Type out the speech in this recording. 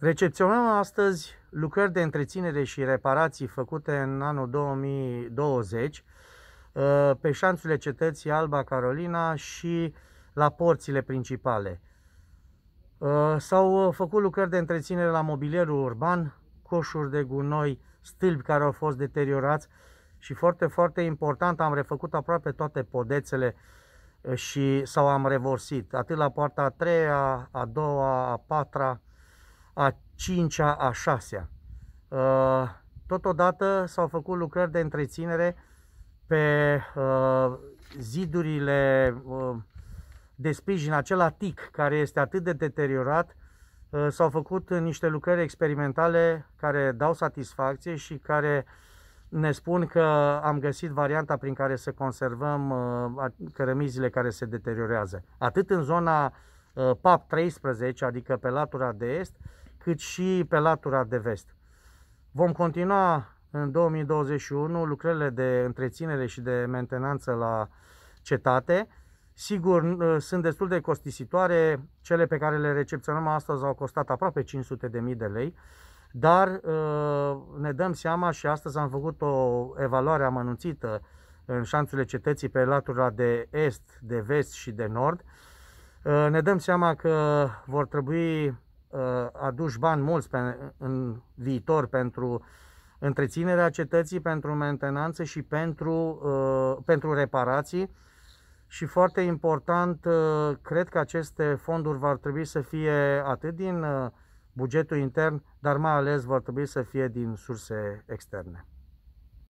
Recepționăm astăzi lucrări de întreținere și reparații făcute în anul 2020 uh, pe șanțurile cetății Alba Carolina și la porțile principale. Uh, s-au uh, făcut lucrări de întreținere la mobilierul urban, coșuri de gunoi, stâlpi care au fost deteriorați și foarte, foarte important, am refăcut aproape toate podețele și sau am revorsit, atât la poarta a treia, a doua, a patra, a cincea, a -a. Uh, totodată s-au făcut lucrări de întreținere pe uh, zidurile uh, de sprijin, acel tic care este atât de deteriorat, s-au făcut niște lucrări experimentale care dau satisfacție și care ne spun că am găsit varianta prin care să conservăm cărămizile care se deteriorează. Atât în zona PAP 13, adică pe latura de est, cât și pe latura de vest. Vom continua în 2021 lucrările de întreținere și de mentenanță la cetate. Sigur, ă, sunt destul de costisitoare, cele pe care le recepționăm astăzi au costat aproape 500.000 de lei, dar ă, ne dăm seama și astăzi am făcut o evaluare amănunțită în șanțurile cetății pe latura de est, de vest și de nord. Ă, ne dăm seama că vor trebui Uh, aduci bani mulți pe, în viitor pentru întreținerea cetății, pentru mentenanță și pentru, uh, pentru reparații. Și foarte important, uh, cred că aceste fonduri vor trebui să fie atât din bugetul intern, dar mai ales vor trebui să fie din surse externe.